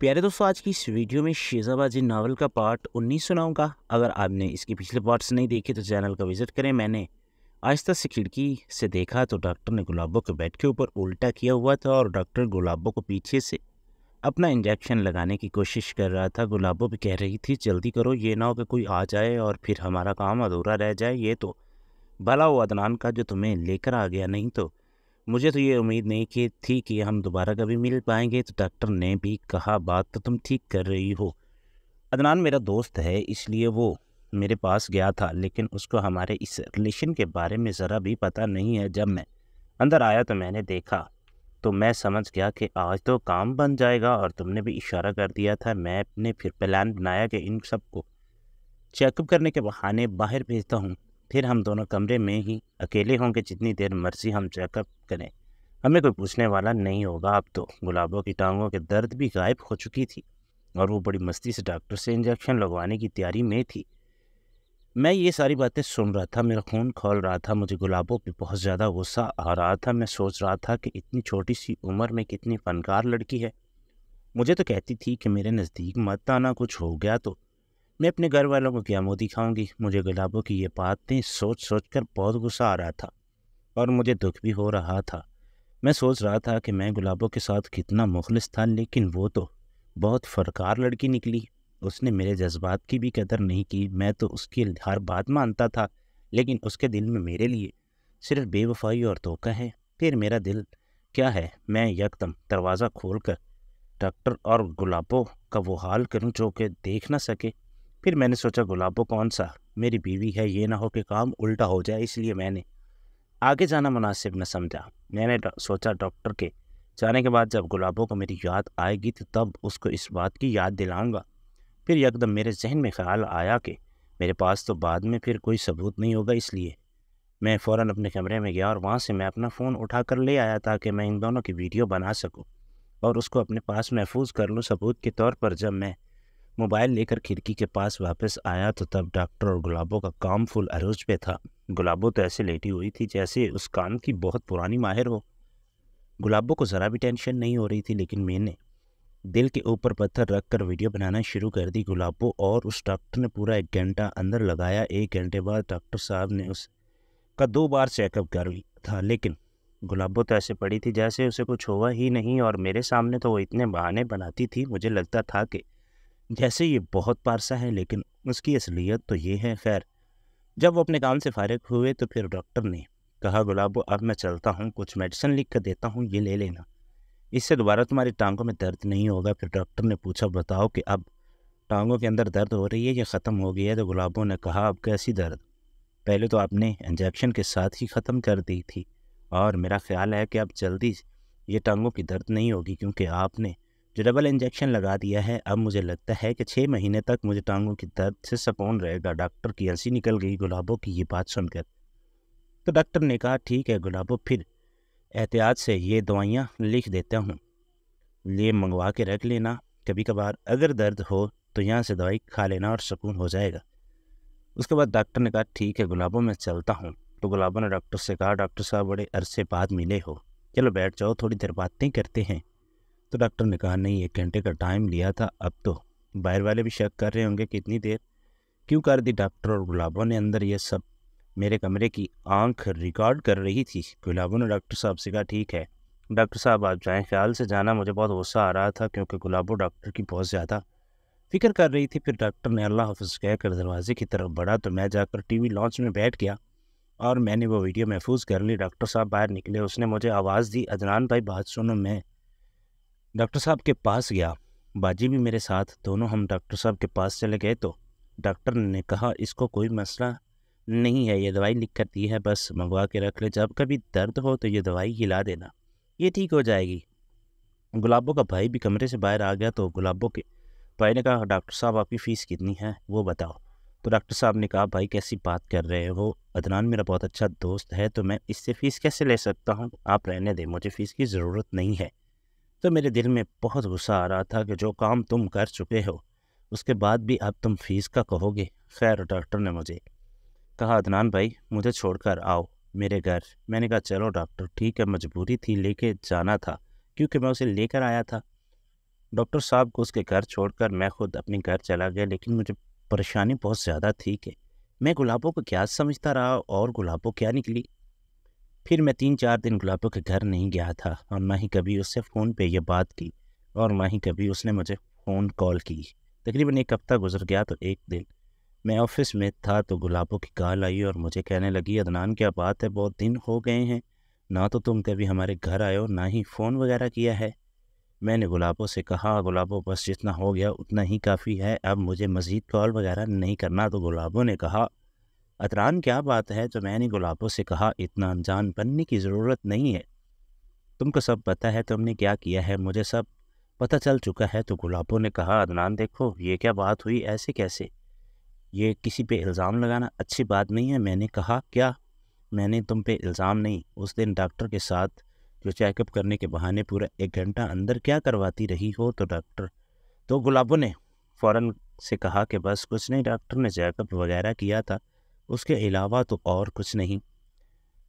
प्यारे दोस्तों आज की इस वीडियो में शेजाबाजी नावल का पार्ट 19 सुनाऊंगा अगर आपने इसके पिछले पार्ट्स नहीं देखे तो चैनल का विजिट करें मैंने आहिस्ता से खिड़की से देखा तो डॉक्टर ने गुलाबों के बेड के ऊपर उल्टा किया हुआ था और डॉक्टर गुलाबों को पीछे से अपना इंजेक्शन लगाने की कोशिश कर रहा था गुलाबों भी कह रही थी जल्दी करो ये ना हो कि कोई आ जाए और फिर हमारा काम अधूरा रह जाए ये तो भला वो अदनान का जो तुम्हें लेकर आ गया नहीं तो मुझे तो ये उम्मीद नहीं कि थी कि हम दोबारा कभी मिल पाएंगे तो डॉक्टर ने भी कहा बात तो तुम ठीक कर रही हो अदनान मेरा दोस्त है इसलिए वो मेरे पास गया था लेकिन उसको हमारे इस रिलेशन के बारे में ज़रा भी पता नहीं है जब मैं अंदर आया तो मैंने देखा तो मैं समझ गया कि आज तो काम बन जाएगा और तुमने भी इशारा कर दिया था मैंने फिर प्लान बनाया कि इन सबको चेकअप करने के बहाने बाहर भेजता हूँ फिर हम दोनों कमरे में ही अकेले होंगे जितनी देर मर्जी हम चेकअप करें हमें कोई पूछने वाला नहीं होगा अब तो गुलाबों की टांगों के दर्द भी गायब हो चुकी थी और वो बड़ी मस्ती से डॉक्टर से इंजेक्शन लगवाने की तैयारी में थी मैं ये सारी बातें सुन रहा था मेरा खून खोल रहा था मुझे गुलाबों पे बहुत ज़्यादा गुस्सा आ रहा था मैं सोच रहा था कि इतनी छोटी सी उम्र में कितनी फ़नकार लड़की है मुझे तो कहती थी कि मेरे नज़दीक मत आना कुछ हो गया तो मैं अपने घर वालों को क्या मोदी खाऊंगी मुझे गुलाबों की ये बातें सोच सोच कर बहुत गुस्सा आ रहा था और मुझे दुख भी हो रहा था मैं सोच रहा था कि मैं गुलाबों के साथ कितना मुखलिस था लेकिन वो तो बहुत फरकार लड़की निकली उसने मेरे जज्बात की भी कदर नहीं की मैं तो उसकी हर बात मानता था लेकिन उसके दिल में मेरे लिए सिर्फ बेवफाई और धोखा है फिर मेरा दिल क्या है मैं यकदम दरवाज़ा खोल कर डॉक्टर और गुलाबों का वो हाल करूं जो कि देख ना सके फिर मैंने सोचा गुलाबों कौन सा मेरी बीवी है ये ना हो कि काम उल्टा हो जाए इसलिए मैंने आगे जाना मुनासिब न समझा मैंने सोचा डॉक्टर के जाने के बाद जब गुलाबों को मेरी याद आएगी तो तब उसको इस बात की याद दिलाऊंगा फिर यकदम मेरे जहन में ख्याल आया कि मेरे पास तो बाद में फिर कोई सबूत नहीं होगा इसलिए मैं फ़ौर अपने कमरे में गया और वहाँ से मैं अपना फ़ोन उठा कर ले आया ताकि मैं इन दोनों की वीडियो बना सकूँ और उसको अपने पास महफूज कर लूँ सबूत के तौर पर जब मैं मोबाइल लेकर खिड़की के पास वापस आया तो तब डॉक्टर और गुलाबों का काम फुल अरोज पे था गुलाबों तो ऐसे लेटी हुई थी जैसे उस काम की बहुत पुरानी माहिर हो गुलाबों को ज़रा भी टेंशन नहीं हो रही थी लेकिन मैंने दिल के ऊपर पत्थर रख कर वीडियो बनाना शुरू कर दी गुलाबों और उस डॉक्टर ने पूरा एक घंटा अंदर लगाया एक घंटे बाद डॉक्टर साहब ने उस का दो बार चेकअप कर लिया था लेकिन गुलाबों तो ऐसे पड़ी थी जैसे उसे कुछ हुआ ही नहीं और मेरे सामने तो वो इतने बहाने बनाती थी मुझे लगता था कि जैसे ये बहुत पारसा है लेकिन उसकी असलियत तो ये है खैर जब वो अपने काम से फारग हुए तो फिर डॉक्टर ने कहा गुलाबो अब मैं चलता हूँ कुछ मेडिसिन लिख कर देता हूँ ये ले लेना इससे दोबारा तुम्हारी टांगों में दर्द नहीं होगा फिर डॉक्टर ने पूछा बताओ कि अब टांगों के अंदर दर्द हो रही है या ख़त्म हो गई है तो गुलाबों ने कहा अब कैसी दर्द पहले तो आपने इंजेक्शन के साथ ही ख़त्म कर दी थी और मेरा ख्याल है कि अब जल्दी ये टांगों की दर्द नहीं होगी क्योंकि आपने जो डबल इंजेक्शन लगा दिया है अब मुझे लगता है कि छः महीने तक मुझे टांगों की दर्द से सकून रहेगा डॉक्टर की हंसी निकल गई गुलाबों की ये बात सुनकर तो डॉक्टर ने कहा ठीक है गुलाबो फिर एहतियात से ये दवाइयाँ लिख देता हूँ ये मंगवा के रख लेना कभी कभार अगर दर्द हो तो यहाँ से दवाई खा लेना और सुकून हो जाएगा उसके बाद डॉक्टर ने कहा ठीक है गुलाबों में चलता हूँ तो गुलाबों ने डॉक्टर से कहा डॉक्टर साहब बड़े अरसे बाद मिले हो चलो बैठ जाओ थोड़ी देर बातें करते हैं तो डॉक्टर ने कहा नहीं एक घंटे का टाइम लिया था अब तो बाहर वाले भी शक कर रहे होंगे कितनी देर क्यों कर दी डॉक्टर और गुलाबों ने अंदर यह सब मेरे कमरे की आंख रिकॉर्ड कर रही थी गुलाबों ने डॉक्टर साहब से कहा ठीक है डॉक्टर साहब आप जाएँ ख्याल से जाना मुझे बहुत गुस्सा आ रहा था क्योंकि गुलाबों डॉक्टर की बहुत ज़्यादा फिक्र कर रही थी फिर डॉक्टर ने अल्लाह हाफ कहकर दरवाजे की तरफ बढ़ा तो मैं जाकर टीवी लॉन्च में बैठ गया और मैंने वो वीडियो महफूज कर ली डॉक्टर साहब बाहर निकले उसने मुझे आवाज़ दी अदनान भाई बात सुनो मैं डॉक्टर साहब के पास गया बाजी भी मेरे साथ दोनों हम डॉक्टर साहब के पास चले गए तो डॉक्टर ने कहा इसको कोई मसला नहीं है ये दवाई लिख कर दी है बस मंगवा के रख ले जब कभी दर्द हो तो ये दवाई हिला देना ये ठीक हो जाएगी गुलाबों का भाई भी कमरे से बाहर आ गया तो गुलाबों के भाई ने कहा डॉक्टर साहब आपकी फ़ीस कितनी है वो बताओ तो डॉक्टर साहब ने कहा भाई कैसी बात कर रहे हो अदनान मेरा बहुत अच्छा दोस्त है तो मैं इससे फ़ीस कैसे ले सकता हूँ आप रहने दें मुझे फ़ीस की ज़रूरत नहीं है तो मेरे दिल में बहुत गुस्सा आ रहा था कि जो काम तुम कर चुके हो उसके बाद भी अब तुम फीस का कहोगे खैर डॉक्टर ने मुझे कहा अदनान भाई मुझे छोड़कर आओ मेरे घर मैंने कहा चलो डॉक्टर ठीक है मजबूरी थी लेके जाना था क्योंकि मैं उसे लेकर आया था डॉक्टर साहब को उसके घर छोड़कर मैं खुद अपने घर चला गया लेकिन मुझे परेशानी बहुत ज़्यादा थी कि मैं गुलाबों को क्या समझता रहा और गुलाबों क्या निकली फिर मैं तीन चार दिन गुलाबों के घर नहीं गया था और ना ही कभी उससे फ़ोन पे ये बात की और ना ही कभी उसने मुझे फ़ोन कॉल की तकरीबन एक हफ़्ता गुजर गया तो एक दिन मैं ऑफिस में था तो गुलाबों की कॉल आई और मुझे कहने लगी अदनान क्या बात है बहुत दिन हो गए हैं ना तो तुम कभी हमारे घर आए हो ना ही फ़ोन वगैरह किया है मैंने गुलाबों से कहा गुलाबों बस जितना हो गया उतना ही काफ़ी है अब मुझे मज़ीद कॉल वगैरह नहीं करना तो गुलाबों ने कहा अतरान क्या बात है तो मैंने गुलाबों से कहा इतना अनजान बनने की ज़रूरत नहीं है तुमको सब पता है तुमने क्या किया है मुझे सब पता चल चुका है तो गुलाबों ने कहा अदनान देखो ये क्या बात हुई ऐसे कैसे ये किसी पे इल्ज़ाम लगाना अच्छी बात नहीं है मैंने कहा क्या मैंने तुम पे इल्ज़ाम नहीं उस दिन डॉक्टर के साथ जो चेकअप करने के बहाने पूरा एक घंटा अंदर क्या करवाती रही हो तो डॉक्टर तो गुलाबों ने फ़ौर से कहा कि बस कुछ नहीं डॉक्टर ने चेकअप वगैरह किया था उसके अलावा तो और कुछ नहीं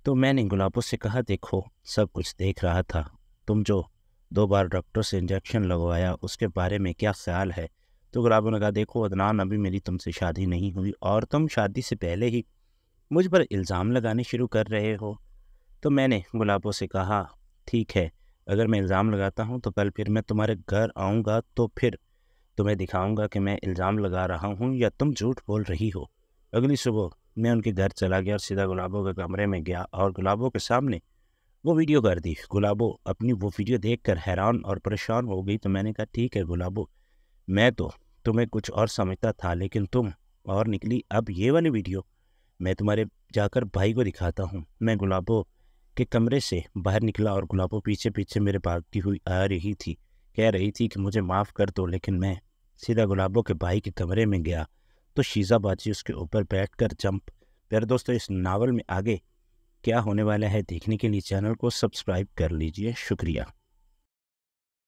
तो मैंने गुलाबों से कहा देखो सब कुछ देख रहा था तुम जो दो बार डॉक्टर से इंजेक्शन लगवाया उसके बारे में क्या ख्याल है तो गुलाबों ने कहा देखो अदनान अभी मेरी तुमसे शादी नहीं हुई और तुम शादी से पहले ही मुझ पर इल्ज़ाम लगाने शुरू कर रहे हो तो मैंने गुलाबों से कहा ठीक है अगर मैं इल्ज़ाम लगाता हूँ तो कल फिर मैं तुम्हारे घर आऊँगा तो फिर तुम्हें दिखाऊँगा कि मैं इल्ज़ाम लगा रहा हूँ या तुम झूठ बोल रही हो अगली सुबह मैं उनके घर चला गया और सीधा गुलाबों के कमरे में गया और गुलाबों के सामने वो वीडियो कर दी गुलाबो अपनी वो वीडियो देखकर हैरान और परेशान हो गई तो मैंने कहा ठीक है गुलाबो मैं तो तुम्हें कुछ और समझता था लेकिन तुम और निकली अब ये वाली वीडियो मैं तुम्हारे जाकर भाई को दिखाता हूँ मैं गुलाबो के कमरे से बाहर निकला और गुलाबो पीछे पीछे मेरे भागती हुई आ रही थी कह रही थी कि मुझे माफ़ कर दो लेकिन मैं सीधा गुलाबों के भाई के कमरे में गया तो शीज़ाबाजी उसके ऊपर बैठ कर जंप प्यारे दोस्तों इस नावल में आगे क्या होने वाला है देखने के लिए चैनल को सब्सक्राइब कर लीजिए शुक्रिया